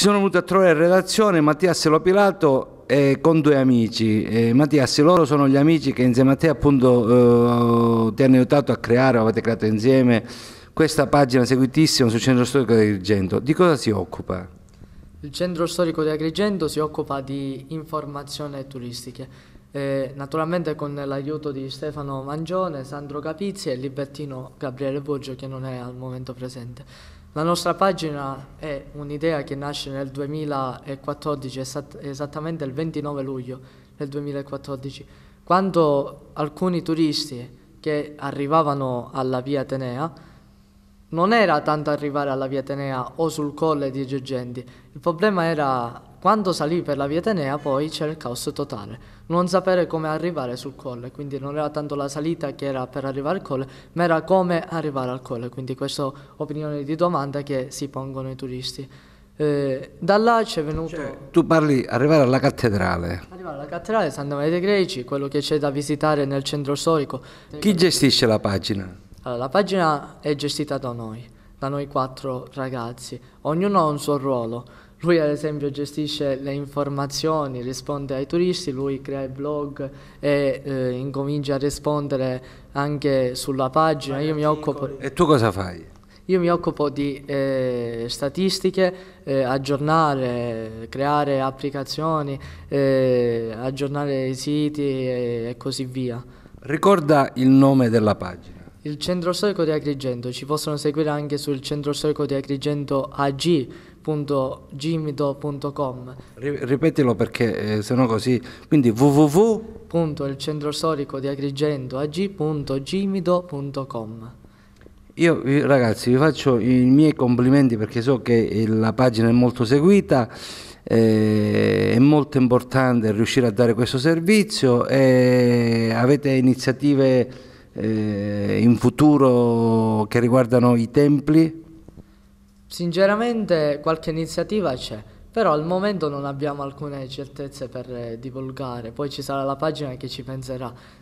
Ci sono venuti a trovare in relazione Mattias Lopilato e eh, con due amici. Eh, Mattias, loro sono gli amici che insieme a te appunto eh, ti hanno aiutato a creare, avete creato insieme questa pagina seguitissima sul Centro Storico di Agrigento. Di cosa si occupa? Il Centro Storico di Agrigento si occupa di informazioni turistiche eh, naturalmente con l'aiuto di Stefano Mangione, Sandro Capizzi e Libertino Gabriele Boggio che non è al momento presente. La nostra pagina è un'idea che nasce nel 2014, esattamente il 29 luglio del 2014, quando alcuni turisti che arrivavano alla via Atenea non era tanto arrivare alla via Atenea o sul colle di Girgenti, il problema era quando salì per la via Tenea poi c'era il caos totale, non sapere come arrivare sul colle, quindi non era tanto la salita che era per arrivare al colle, ma era come arrivare al colle, quindi questa opinione di domanda che si pongono i turisti. Eh, da là c'è venuto... Cioè, tu parli arrivare alla cattedrale. Arrivare alla cattedrale Santa Maria dei Greci, quello che c'è da visitare nel centro storico. Chi gestisce la pagina? Allora, la pagina è gestita da noi, da noi quattro ragazzi, ognuno ha un suo ruolo. Lui ad esempio gestisce le informazioni, risponde ai turisti, lui crea i blog e eh, incomincia a rispondere anche sulla pagina. Io mi occupo... E tu cosa fai? Io mi occupo di eh, statistiche, eh, aggiornare, creare applicazioni, eh, aggiornare i siti e, e così via. Ricorda il nome della pagina. Il centro storico di Agrigento, ci possono seguire anche sul centro storico di Agrigento AG www.gimido.com Ripetilo perché eh, sennò così, quindi www il centro storico di Agrigento ag.gimido.com io ragazzi vi faccio i miei complimenti perché so che eh, la pagina è molto seguita, eh, è molto importante riuscire a dare questo servizio e eh, avete iniziative eh, in futuro che riguardano i templi? Sinceramente qualche iniziativa c'è, però al momento non abbiamo alcune certezze per eh, divulgare, poi ci sarà la pagina che ci penserà.